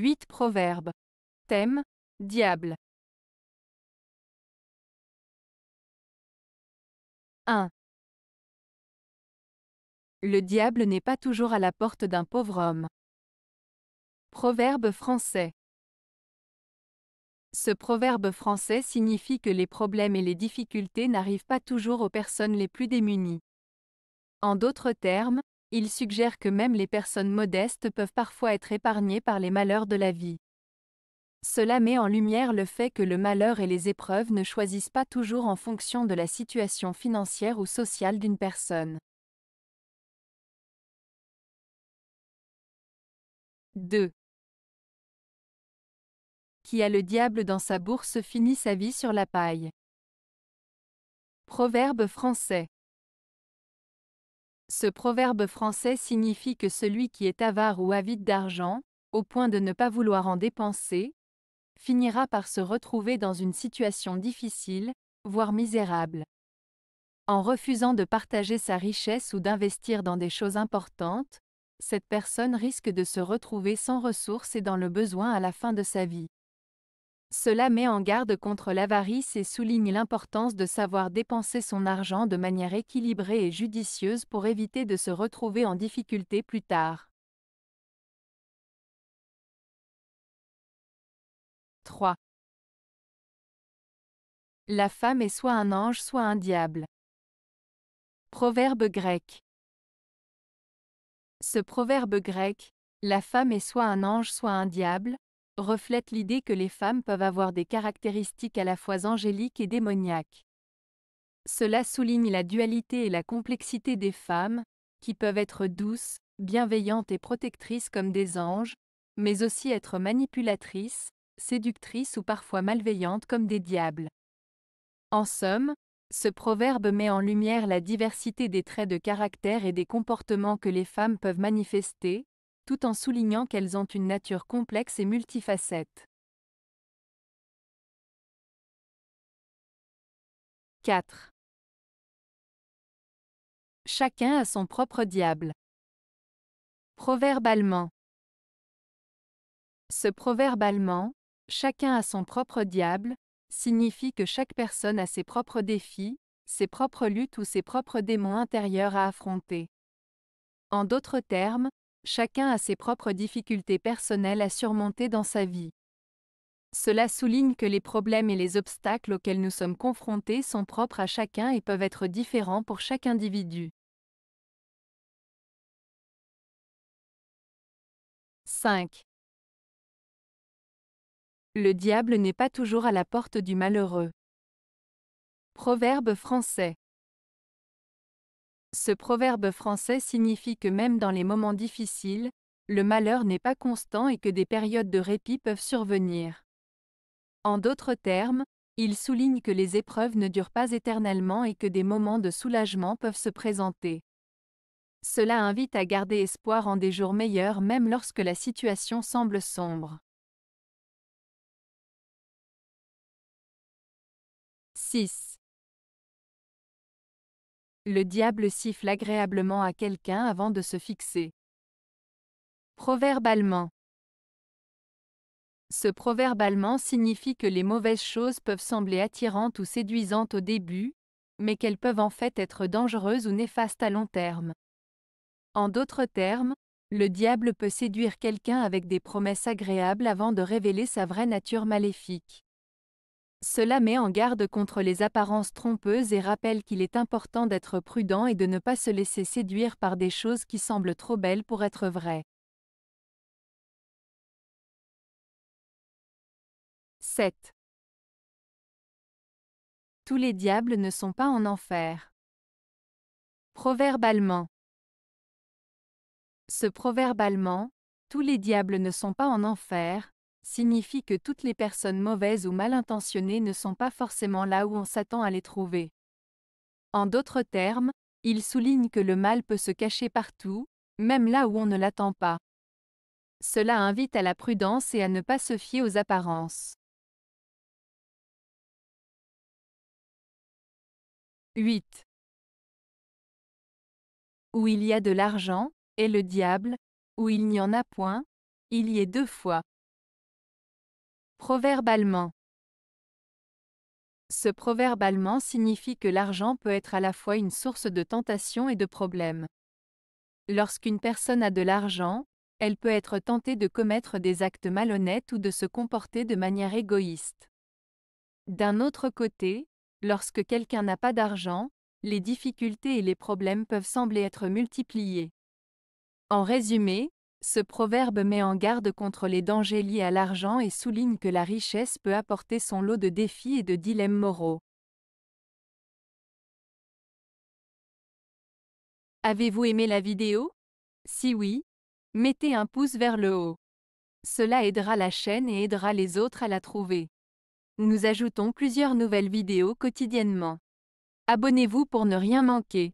8 Proverbes. Thème Diable. 1. Le diable n'est pas toujours à la porte d'un pauvre homme. Proverbe français. Ce proverbe français signifie que les problèmes et les difficultés n'arrivent pas toujours aux personnes les plus démunies. En d'autres termes, il suggère que même les personnes modestes peuvent parfois être épargnées par les malheurs de la vie. Cela met en lumière le fait que le malheur et les épreuves ne choisissent pas toujours en fonction de la situation financière ou sociale d'une personne. 2. Qui a le diable dans sa bourse finit sa vie sur la paille. Proverbe français. Ce proverbe français signifie que celui qui est avare ou avide d'argent, au point de ne pas vouloir en dépenser, finira par se retrouver dans une situation difficile, voire misérable. En refusant de partager sa richesse ou d'investir dans des choses importantes, cette personne risque de se retrouver sans ressources et dans le besoin à la fin de sa vie. Cela met en garde contre l'avarice et souligne l'importance de savoir dépenser son argent de manière équilibrée et judicieuse pour éviter de se retrouver en difficulté plus tard. 3. La femme est soit un ange soit un diable. Proverbe grec. Ce proverbe grec, la femme est soit un ange soit un diable, reflète l'idée que les femmes peuvent avoir des caractéristiques à la fois angéliques et démoniaques. Cela souligne la dualité et la complexité des femmes, qui peuvent être douces, bienveillantes et protectrices comme des anges, mais aussi être manipulatrices, séductrices ou parfois malveillantes comme des diables. En somme, ce proverbe met en lumière la diversité des traits de caractère et des comportements que les femmes peuvent manifester, tout en soulignant qu'elles ont une nature complexe et multifacette. 4. Chacun a son propre diable. Proverbe allemand. Ce proverbe allemand, chacun a son propre diable, signifie que chaque personne a ses propres défis, ses propres luttes ou ses propres démons intérieurs à affronter. En d'autres termes, chacun a ses propres difficultés personnelles à surmonter dans sa vie. Cela souligne que les problèmes et les obstacles auxquels nous sommes confrontés sont propres à chacun et peuvent être différents pour chaque individu. 5. Le diable n'est pas toujours à la porte du malheureux. Proverbe français. Ce proverbe français signifie que même dans les moments difficiles, le malheur n'est pas constant et que des périodes de répit peuvent survenir. En d'autres termes, il souligne que les épreuves ne durent pas éternellement et que des moments de soulagement peuvent se présenter. Cela invite à garder espoir en des jours meilleurs même lorsque la situation semble sombre. 6. Le diable siffle agréablement à quelqu'un avant de se fixer. Proverbe Ce proverbe allemand signifie que les mauvaises choses peuvent sembler attirantes ou séduisantes au début, mais qu'elles peuvent en fait être dangereuses ou néfastes à long terme. En d'autres termes, le diable peut séduire quelqu'un avec des promesses agréables avant de révéler sa vraie nature maléfique. Cela met en garde contre les apparences trompeuses et rappelle qu'il est important d'être prudent et de ne pas se laisser séduire par des choses qui semblent trop belles pour être vraies. 7. Tous les diables ne sont pas en enfer. Proverbe allemand. Ce proverbe allemand, tous les diables ne sont pas en enfer, signifie que toutes les personnes mauvaises ou mal intentionnées ne sont pas forcément là où on s'attend à les trouver. En d'autres termes, il souligne que le mal peut se cacher partout, même là où on ne l'attend pas. Cela invite à la prudence et à ne pas se fier aux apparences. 8. Où il y a de l'argent, et le diable, où il n'y en a point, il y est deux fois. Proverbe allemand. Ce proverbe allemand signifie que l'argent peut être à la fois une source de tentation et de problèmes. Lorsqu'une personne a de l'argent, elle peut être tentée de commettre des actes malhonnêtes ou de se comporter de manière égoïste. D'un autre côté, lorsque quelqu'un n'a pas d'argent, les difficultés et les problèmes peuvent sembler être multipliés. En résumé, ce proverbe met en garde contre les dangers liés à l'argent et souligne que la richesse peut apporter son lot de défis et de dilemmes moraux. Avez-vous aimé la vidéo Si oui, mettez un pouce vers le haut. Cela aidera la chaîne et aidera les autres à la trouver. Nous ajoutons plusieurs nouvelles vidéos quotidiennement. Abonnez-vous pour ne rien manquer.